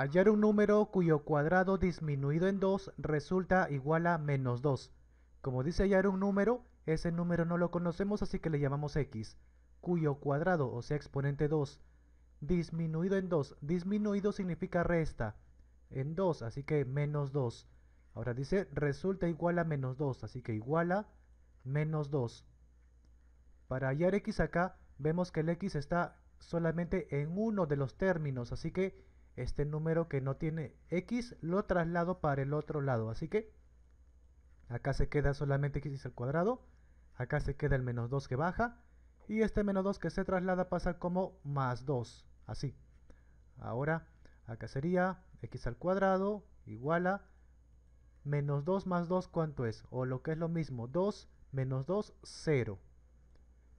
Hallar un número cuyo cuadrado disminuido en 2 resulta igual a menos 2. Como dice hallar un número, ese número no lo conocemos así que le llamamos x, cuyo cuadrado, o sea exponente 2, disminuido en 2. Disminuido significa resta en 2, así que menos 2. Ahora dice resulta igual a menos 2, así que igual a menos 2. Para hallar x acá, vemos que el x está solamente en uno de los términos, así que este número que no tiene x lo traslado para el otro lado. Así que acá se queda solamente x al cuadrado, acá se queda el menos 2 que baja y este menos 2 que se traslada pasa como más 2, así. Ahora acá sería x al cuadrado igual a menos 2 más 2 cuánto es, o lo que es lo mismo, 2 menos 2, 0.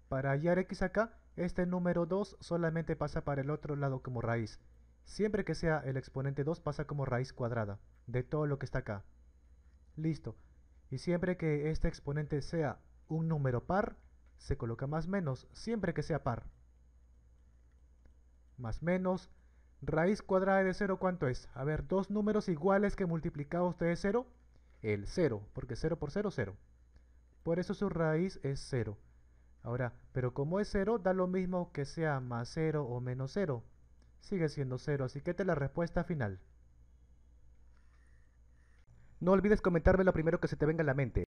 Para hallar x acá, este número 2 solamente pasa para el otro lado como raíz. Siempre que sea el exponente 2 pasa como raíz cuadrada de todo lo que está acá. Listo. Y siempre que este exponente sea un número par, se coloca más menos, siempre que sea par. Más menos, raíz cuadrada de 0, ¿cuánto es? A ver, dos números iguales que multiplicados de 0, el 0, porque 0 por 0, es 0. Por eso su raíz es 0. Ahora, pero como es 0, da lo mismo que sea más 0 o menos 0 sigue siendo cero. así que te la respuesta final. No olvides comentarme lo primero que se te venga a la mente.